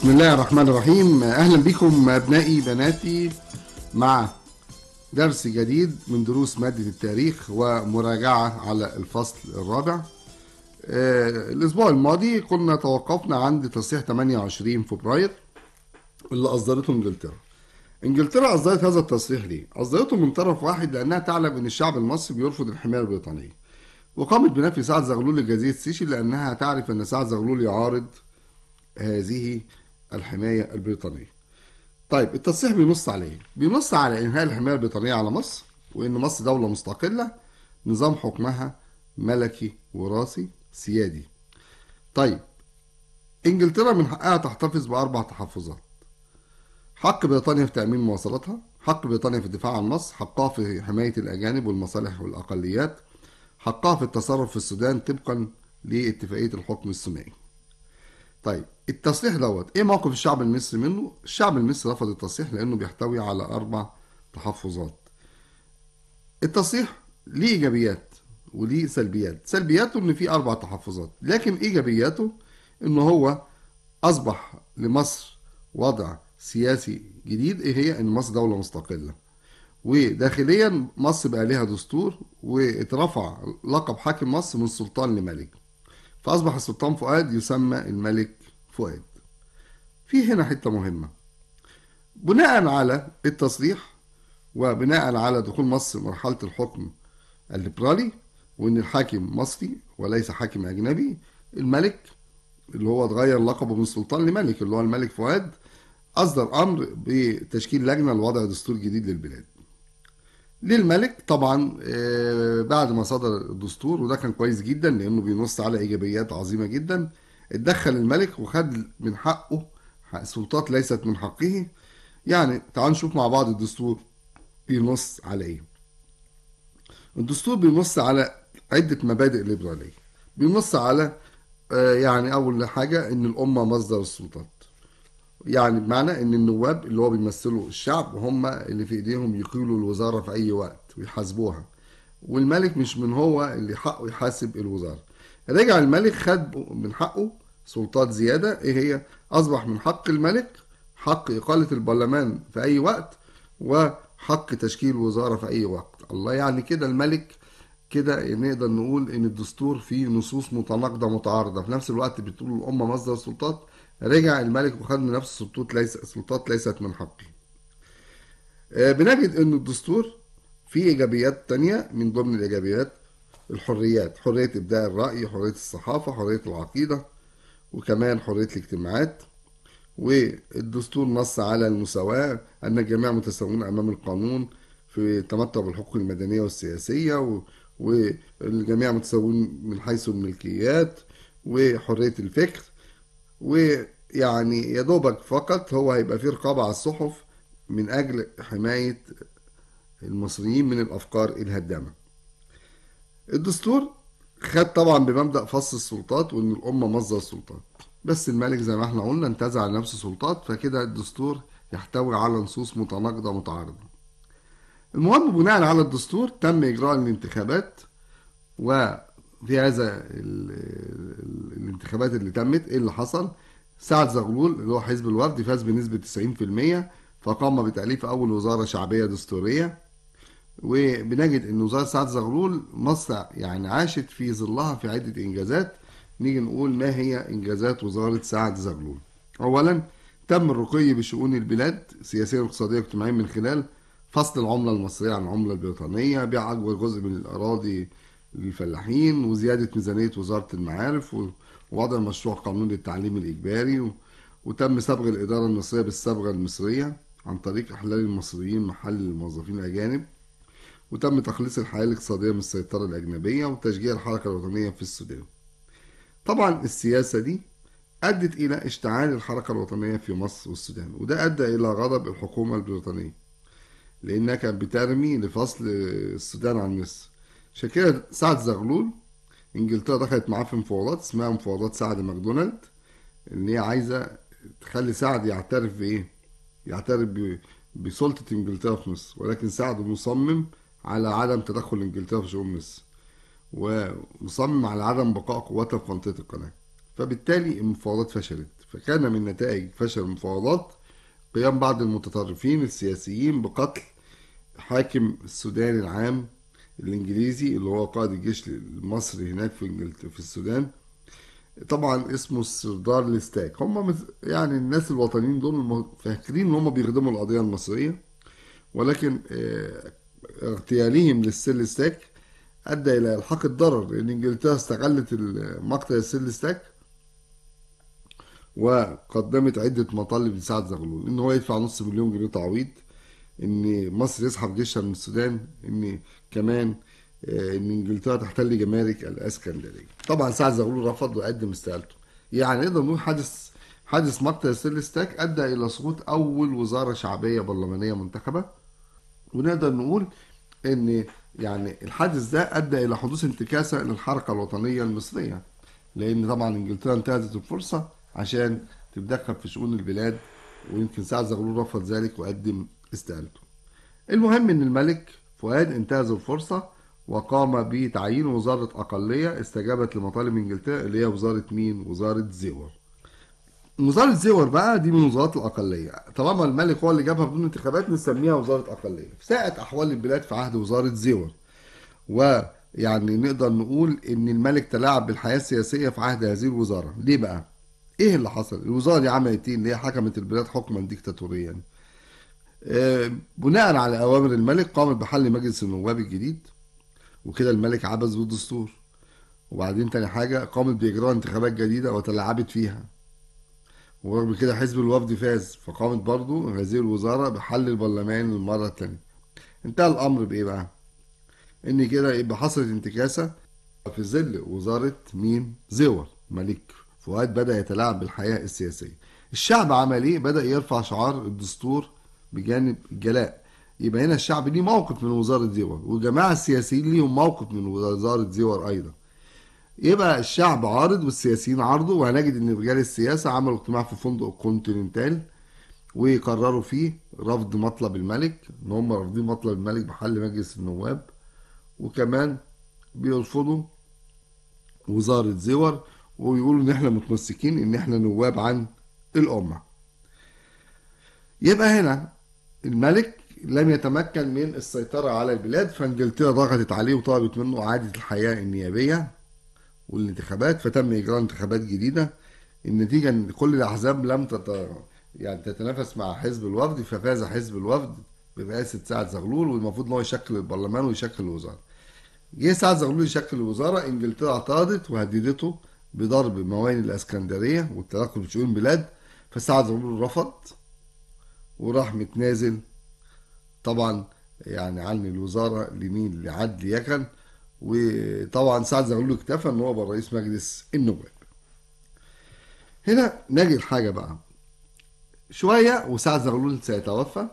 بسم الله الرحمن الرحيم اهلا بكم ابنائي بناتي مع درس جديد من دروس ماده التاريخ ومراجعه على الفصل الرابع آه، الاسبوع الماضي كنا توقفنا عند تصحيح 28 فبراير اللي اصدرته انجلترا انجلترا اصدرت هذا التصريح ليه اصدرته من طرف واحد لانها تعلم ان الشعب المصري بيرفض الحمايه البريطانيه وقامت بنفي سعد زغلول لجزيره سيشي لانها تعرف ان سعد زغلول يعارض هذه الحماية البريطانية طيب التصريح بينص على ايه؟ بينص على انهاء الحماية البريطانية على مصر وان مصر دولة مستقلة نظام حكمها ملكي وراثي سيادي طيب انجلترا من حقها تحتفظ باربع تحفظات حق بريطانيا في تأمين مواصلاتها حق بريطانيا في الدفاع عن مصر حقها في حماية الأجانب والمصالح والأقليات حقها في التصرف في السودان طبقا لاتفاقية الحكم الثنائي طيب التصريح دوت ايه موقف الشعب المصري منه؟ الشعب المصري رفض التصريح لانه بيحتوي على اربع تحفظات. التصريح ليه ايجابيات وليه سلبيات، سلبياته ان في اربع تحفظات، لكن ايجابياته ان هو اصبح لمصر وضع سياسي جديد ايه هي ان مصر دوله مستقله. وداخليا مصر بقى لها دستور واترفع لقب حاكم مصر من سلطان لملك. فأصبح السلطان فؤاد يسمى الملك فؤاد في هنا حتة مهمة بناء على التصريح وبناء على دخول مصر مرحلة الحكم الليبرالي وإن الحاكم مصري وليس حاكم أجنبي الملك اللي هو اتغير لقبه من سلطان لملك اللي هو الملك فؤاد أصدر أمر بتشكيل لجنة لوضع دستور جديد للبلاد للملك طبعا آه، بعد ما صدر الدستور وده كان كويس جدا لانه بينص على ايجابيات عظيمه جدا اتدخل الملك وخد من حقه سلطات ليست من حقه يعني تعالوا نشوف مع بعض الدستور بينص على ايه الدستور بينص على عده مبادئ ليبراليه بينص على آه، يعني اول حاجه ان الامه مصدر السلطات يعني بمعنى ان النواب اللي هو بيمثلوا الشعب هم اللي في ايديهم يقيلوا الوزاره في اي وقت ويحاسبوها والملك مش من هو اللي حقه يحاسب الوزاره رجع الملك خد من حقه سلطات زياده ايه هي اصبح من حق الملك حق اقاله البرلمان في اي وقت وحق تشكيل وزاره في اي وقت الله يعني كده الملك كده نقدر نقول ان الدستور فيه نصوص متناقضه متعارضه في نفس الوقت بتقول الامه مصدر سلطات رجع الملك وخد من نفسه سلطات ليس سلطات ليست من حقه آه، بنجد ان الدستور فيه ايجابيات تانية من ضمن الايجابيات الحريات حرية ابداع الرأي حرية الصحافة حرية العقيدة وكمان حرية الاجتماعات والدستور نص على المساواة أن الجميع متساوون أمام القانون في التمتع بالحقوق المدنية والسياسية والجميع متساوون من حيث الملكيات وحرية الفكر ويعني يا دوبك فقط هو هيبقى فيه رقابة على الصحف من أجل حماية المصريين من الأفكار الهدامة الدستور خد طبعا بمبدأ فص السلطات وإن الأمة مصدر سلطات بس الملك زي ما احنا قلنا انتزع لنفسه سلطات فكده الدستور يحتوي على نصوص متناقضة متعارضة المهم بناء على الدستور تم إجراء الانتخابات و في هذا الانتخابات اللي تمت ايه اللي حصل؟ سعد زغلول اللي هو حزب الورد فاز بنسبة 90% فقام بتأليف أول وزارة شعبية دستورية وبنجد إن وزارة سعد زغلول مصر يعني عاشت في ظلها في عدة إنجازات نيجي نقول ما هي إنجازات وزارة سعد زغلول أولا تم الرقي بشؤون البلاد سياسيا واقتصاديا واجتماعيا من خلال فصل العملة المصرية عن العملة البريطانية بيع أكبر جزء من الأراضي للفلاحين وزيادة ميزانية وزارة المعارف ووضع مشروع قانون للتعليم الإجباري وتم صبغ الإدارة المصرية بالصبغة المصرية عن طريق إحلال المصريين محل الموظفين الأجانب وتم تخليص الحياة الاقتصادية من السيطرة الأجنبية وتشجيع الحركة الوطنية في السودان طبعا السياسة دي أدت إلى اشتعال الحركة الوطنية في مصر والسودان وده أدى إلى غضب الحكومة البريطانية لأنها كانت بترمي لفصل السودان عن مصر عشان كده سعد زغلول انجلترا دخلت معاه في مفاوضات اسمها مفاوضات سعد ماكدونالد ان هي عايزه تخلي سعد يعترف بايه؟ يعترف بسلطه انجلترا في مصر ولكن سعد مصمم على عدم تدخل انجلترا في شؤون مصر ومصمم على عدم بقاء قواتها في منطقه القناه فبالتالي المفاوضات فشلت فكان من نتائج فشل المفاوضات قيام بعض المتطرفين السياسيين بقتل حاكم السودان العام الانجليزي اللي هو قائد الجيش المصري هناك في انجلترا في السودان طبعا اسمه السردار الاستاك هم يعني الناس الوطنيين دول فاكرين ان هم بيخدموا القضيه المصريه ولكن آه، اغتيالهم للسيل ستاك ادى الى الحاق الضرر لان انجلترا استغلت مقتل السيل ستاك وقدمت عده مطالب لسعد زغلول ان هو يدفع نص مليون جنيه تعويض ان مصر يسحب جيشها من السودان ان كمان آه، ان انجلترا تحتل جمارك الاسكندريه طبعا سعد زغلول رفض وقدم استقالته يعني نقدر نقول حادث حادث مقتل سيلستاك ادى الى سقوط اول وزاره شعبيه برلمانيه منتخبه ونقدر نقول ان يعني الحادث ده ادى الى حدوث انتكاسه للحركه الوطنيه المصريه لان طبعا انجلترا انتهزت الفرصه عشان تتدخل في شؤون البلاد ويمكن سعد زغلول رفض ذلك وقدم استقالته المهم ان الملك فؤاد انتهز الفرصة وقام بتعيين وزارة أقلية استجابت لمطالب إنجلترا اللي هي وزارة مين؟ وزارة زيور. وزارة زيور بقى دي من وزارات الأقلية، طالما الملك هو اللي جابها بدون انتخابات نسميها وزارة أقلية. ساءت أحوال البلاد في عهد وزارة زيور. ويعني نقدر نقول إن الملك تلاعب بالحياة السياسية في عهد هذه الوزارة، ليه بقى؟ إيه اللي حصل؟ الوزارة دي عملت إيه اللي هي حكمت البلاد حكما ديكتاتوريا؟ يعني. بناء على أوامر الملك قامت بحل مجلس النواب الجديد وكده الملك عبث بالدستور وبعدين تاني حاجة قامت بإجراء انتخابات جديدة وتلاعبت فيها ورغم كده حزب الوفد فاز فقامت برضه هذه الوزارة بحل البرلمان للمرة التانية انتهى الأمر بإيه بقى؟ إن كده يبقى حصلت انتكاسة في ظل وزارة مين؟ زور ملك فؤاد بدأ يتلاعب بالحياة السياسية الشعب عمل إيه؟ بدأ يرفع شعار الدستور بجانب الجلاء يبقى هنا الشعب ليه موقف من وزارة زيور والجماعة السياسيين ليهم موقف من وزارة زيور أيضا يبقى الشعب عارض والسياسيين عارضوا وهنجد ان رجال السياسة عملوا اجتماع في فندق الكونتيننتال ويقرروا فيه رفض مطلب الملك ان هم رافضين مطلب الملك بحل مجلس النواب وكمان بيرفضوا وزارة زيور ويقولوا ان احنا متمسكين ان احنا نواب عن الامة يبقى هنا الملك لم يتمكن من السيطرة على البلاد فانجلترا ضغطت عليه وطلبت منه إعادة الحياة النيابية والانتخابات فتم إجراء انتخابات جديدة النتيجة إن كل الأحزاب لم تت... يعني تتنافس مع حزب الوفد ففاز حزب الوفد برئاسة سعد زغلول والمفروض إن هو يشكل البرلمان ويشكل الوزارة. جه سعد زغلول يشكل الوزارة إنجلترا اعترضت وهددته بضرب موانئ الإسكندرية والتدخل في شؤون البلاد فسعد زغلول رفض وراح متنازل طبعا يعني عن الوزارة لمين لعدل يكن وطبعا سعد زغلول اكتفى ان هو بقى رئيس مجلس النواب هنا نجي الحاجة بقى شوية وسعد زغلول سيتوفى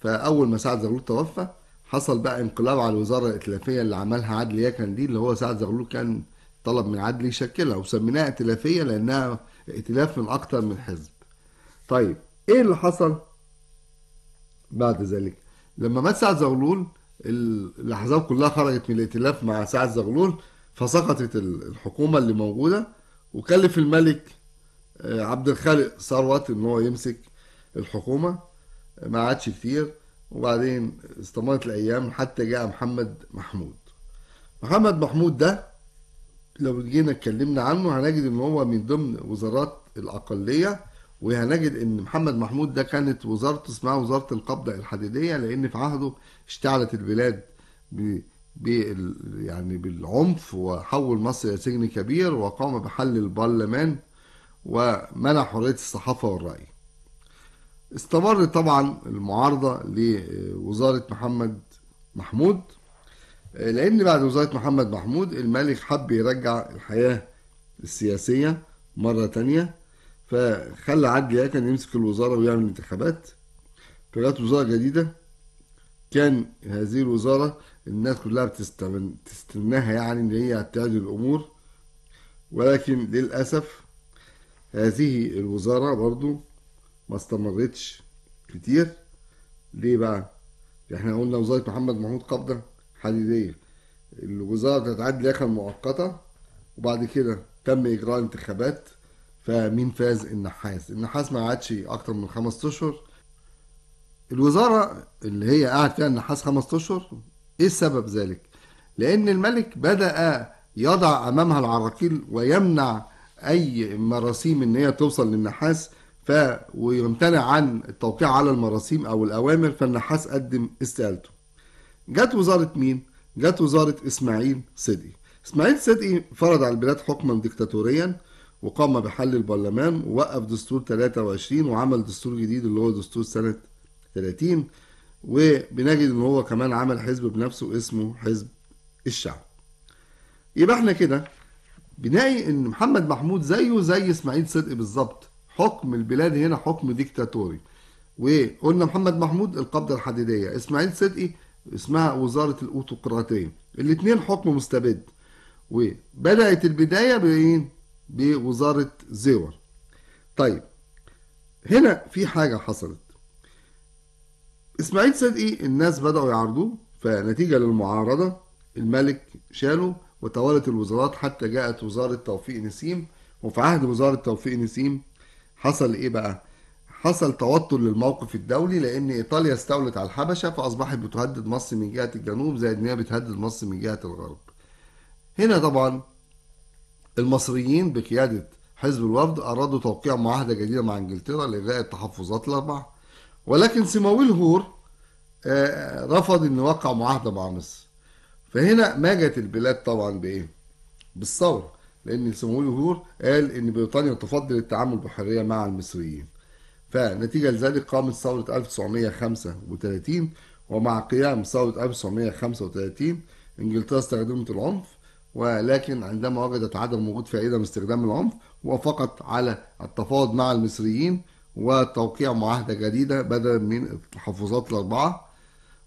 فأول ما سعد زغلول توفى حصل بقى انقلاب على الوزارة الائتلافية اللي عملها عدل يكن دي اللي هو سعد زغلول كان طلب من عدل يشكلها وسميناها ائتلافية لأنها ائتلاف من أكتر من حزب طيب ايه اللي حصل بعد ذلك لما مات سعد زغلول الاحزاب كلها خرجت من الائتلاف مع سعد زغلول فسقطت الحكومه اللي موجوده وكلف الملك آه، عبد الخالق ثروت ان هو يمسك الحكومه ما عادش كتير وبعدين استمرت الايام حتى جاء محمد محمود محمد محمود ده لو جينا اتكلمنا عنه هنجد ان هو من ضمن وزارات الاقليه وهنجد ان محمد محمود ده كانت وزارته اسمها وزاره القبضه الحديديه لان في عهده اشتعلت البلاد ب يعني بالعنف وحول مصر الى سجن كبير وقام بحل البرلمان ومنع حريه الصحافه والراي. استمر طبعا المعارضه لوزاره محمد محمود لان بعد وزاره محمد محمود الملك حب يرجع الحياه السياسيه مره تانيه فخلى عاد كان يمسك الوزارة ويعمل انتخابات فجت وزارة جديدة كان هذه الوزارة الناس كلها بتستناها يعني إن هي هتعدل الأمور ولكن للأسف هذه الوزارة برضو ما استمرتش كتير ليه بقى؟ احنا قلنا وزارة محمد محمود قبضة حديدية الوزارة بتاعت عادل كانت مؤقتة وبعد كده تم إجراء انتخابات فمين فاز النحاس النحاس ما قعدش اكتر من خمس اشهر الوزاره اللي هي قعد فيها النحاس خمس اشهر ايه السبب ذلك لان الملك بدا يضع امامها العراقيل ويمنع اي مراسيم ان هي توصل للنحاس ف ويمتنع عن التوقيع على المراسيم او الاوامر فالنحاس قدم استقالته جت وزاره مين جت وزاره اسماعيل صدقي اسماعيل صدقي فرض على البلاد حكما ديكتاتوريا وقام بحل البرلمان ووقف دستور 23 وعمل دستور جديد اللي هو دستور سنة 30 وبنجد ان هو كمان عمل حزب بنفسه اسمه حزب الشعب يبقى احنا كده بنلاقي ان محمد محمود زيه زي اسماعيل صدقي بالظبط حكم البلاد هنا حكم ديكتاتوري وقلنا محمد محمود القبضة الحديدية اسماعيل صدقي اسمها وزارة الأوتوقراطية الاتنين حكم مستبد وبدأت البداية بين بوزارة زيور طيب هنا في حاجة حصلت إسماعيل صدقي الناس بدأوا يعارضوه فنتيجة للمعارضة الملك شاله وتوالت الوزارات حتى جاءت وزارة توفيق نسيم وفي عهد وزارة توفيق نسيم حصل إيه بقى؟ حصل توتر للموقف الدولي لأن إيطاليا استولت على الحبشة فأصبحت بتهدد مصر من جهة الجنوب زي إن هي بتهدد مصر من جهة الغرب. هنا طبعا المصريين بقيادة حزب الوفد أرادوا توقيع معاهدة جديدة مع إنجلترا لإلغاء التحفظات الأربعة ولكن سيماوي الهور آه، رفض إنه يوقع معاهدة مع مصر فهنا ماجت البلاد طبعا بإيه؟ بالثورة لأن سيماوي الهور قال إن بريطانيا تفضل التعامل بحرية مع المصريين فنتيجة لذلك قامت ثورة 1935 ومع قيام ثورة 1935 إنجلترا استخدمت العنف ولكن عندما وجدت عدم وجود فائدة من استخدام العنف وافقت على التفاوض مع المصريين وتوقيع معاهدة جديدة بدلا من التحفظات الأربعة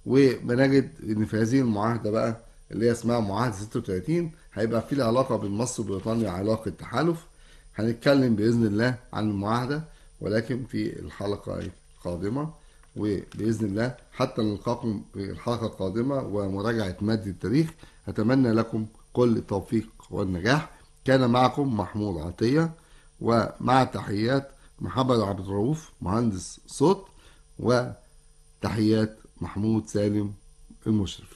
وبنجد إن في هذه المعاهدة بقى اللي هي اسمها معاهدة 36 هيبقى في العلاقة بين مصر وبريطانيا علاقة تحالف هنتكلم بإذن الله عن المعاهدة ولكن في الحلقة القادمة وبإذن الله حتى نلقاكم في الحلقة القادمة ومراجعة مادة التاريخ أتمنى لكم كل التوفيق والنجاح كان معكم محمود عطية ومع تحيات محمد عبد الرؤوف مهندس صوت وتحيات محمود سالم المشرف